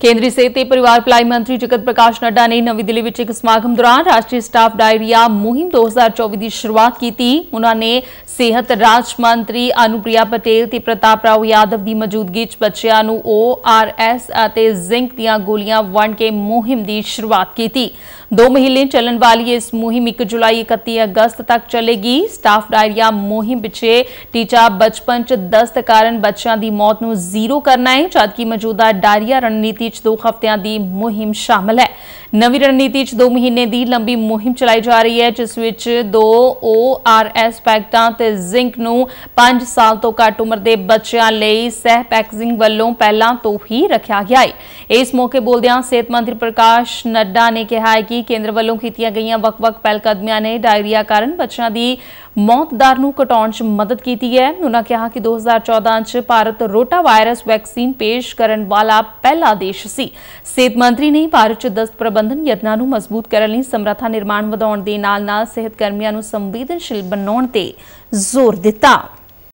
ਕੇਂਦਰੀ ਸਿਹਤ ਤੇ ਪਰਿਵਾਰ ਭਲਾਈ ਮੰਤਰੀ ਜਗਤ ਪ੍ਰਕਾਸ਼ ਨੱਡਾ ਨੇ ਨਵੀਂ ਦਿੱਲੀ ਵਿੱਚ ਇੱਕ ਸਮਾਗਮ ਦੌਰਾਨ ਰਾਸ਼ਟਰੀ ਸਟਾਫ ਡਾਇਰੀਆ ਮੁਹਿੰਮ 2024 ਦੀ ਸ਼ੁਰੂਆਤ ਕੀਤੀ ਉਹਨਾਂ ਨੇ ਸਿਹਤ ਰਾਜ ਮੰਤਰੀ ਅਨੁਪ੍ਰਿਆ ਪਟੇਲ ਤੇ ਪ੍ਰਤਾਪ ਰਾਓ ਯਾਦਵ ਦੀ ਮੌਜੂਦਗੀ 'ਚ ਬੱਚਿਆਂ ਨੂੰ ORS ਅਤੇ ਜ਼ਿੰਕ ਦੀਆਂ ਗੋਲੀਆਂ ਵੰਡ ਕੇ ਮੁਹਿੰਮ ਦੀ ਸ਼ੁਰੂਆਤ ਕੀਤੀ ਦੋ ਮਹੀਨੇ ਚੱਲਣ ਵਾਲੀ ਇਸ ਮੁਹਿੰਮ 1 ਜੁਲਾਈ 31 ਅਗਸਤ ਤੱਕ ਚੱਲੇਗੀ ਸਟਾਫ ਡਾਇਰੀਆ ਮੁਹਿੰਮ ਪਿੱਛੇ ਟੀਚਾ ਬਚਪਨ 'ਚ ਦਸਤ ਕਾਰਨ ਬੱਚਿਆਂ ਦੀ ਮੌਤ ਨੂੰ ਜ਼ੀਰੋ ਕਰਨਾ ਹੈ ਜਦਕਿ ਮੌਜੂਦਾ ਡਾਇਰੀਆ ਰਣਨੀਤੀ ਰਣਨੀਤੀ 'ਚ 2 ਹਫ਼ਤਿਆਂ ਦੀ ਮੁਹਿੰਮ ਸ਼ਾਮਲ ਹੈ ਨਵੀਂ ਰਣਨੀਤੀ 'ਚ 2 ਮਹੀਨੇ ਦੀ ਲੰਬੀ ਮੁਹਿੰਮ ਚਲਾਈ ਜਾ ਰਹੀ ਹੈ ਜਿਸ ਵਿੱਚ 2 ORS ਪੈਕਟਾਂ ਤੇ ਜ਼ਿੰਕ ਨੂੰ 5 ਸਾਲ ਤੋਂ ਘੱਟ ਉਮਰ ਦੇ ਬੱਚਿਆਂ ਲਈ ਸਹਿ ਪੈਕੇਜਿੰਗ ਵੱਲੋਂ ਪਹਿਲਾਂ ਤੋਂ ਹੀ ਰੱਖਿਆ ਗਿਆ ਹੈ ਇਸ ਮੌਕੇ ਬੋਲਦਿਆਂ ਸਿਹਤ ਮੰਤਰੀ ਪ੍ਰਕਾਸ਼ ਨੱਡਾ ਨੇ ਕਿਹਾ ਹੈ ਕਿ ਕੇਂਦਰ ਵੱਲੋਂ ਕੀਤੀਆਂ ਗਈਆਂ ਵੱਖ-ਵੱਖ ਪਹਿਲਕਦਮੀਆਂ ਨੇ ਡਾਇਰੀਆ ਕਾਰਨ ਬੱਚਿਆਂ ਦੀ ਮੌਤ ਦਰ ਨੂੰ ਘਟਾਉਣ 'ਚ ਮਦਦ ਕੀਤੀ ਹੈ ਉਹਨਾਂ ਕਿਹਾ ਕਿ 2014 'ਚ ਭਾਰਤ ਰੋਟਾ ਵਾਇਰਸ ਵੈਕਸੀਨ ਪੇਸ਼ ਕਰਨ ਵਾਲਾ ਪਹਿਲਾ ਦੇਸ਼ ਉਦੇਸ਼ ਸੀ ਸਿਹਤ ਮੰਤਰੀ ਨੇ ਭਾਰਤ 'ਚ ਦਸਤ ਪ੍ਰਬੰਧਨ ਯਤਨਾਂ ਨੂੰ ਮਜ਼ਬੂਤ ਕਰਨ ਲਈ ਸਮਰੱਥਾ ਨਿਰਮਾਣ ਵਧਾਉਣ ਦੇ ਨਾਲ-ਨਾਲ ਸਿਹਤ ਕਰਮੀਆਂ ਨੂੰ ਸੰਵੇਦਨਸ਼ੀਲ ਬਣਾਉਣ ਤੇ ਜ਼ੋਰ ਦਿੱਤਾ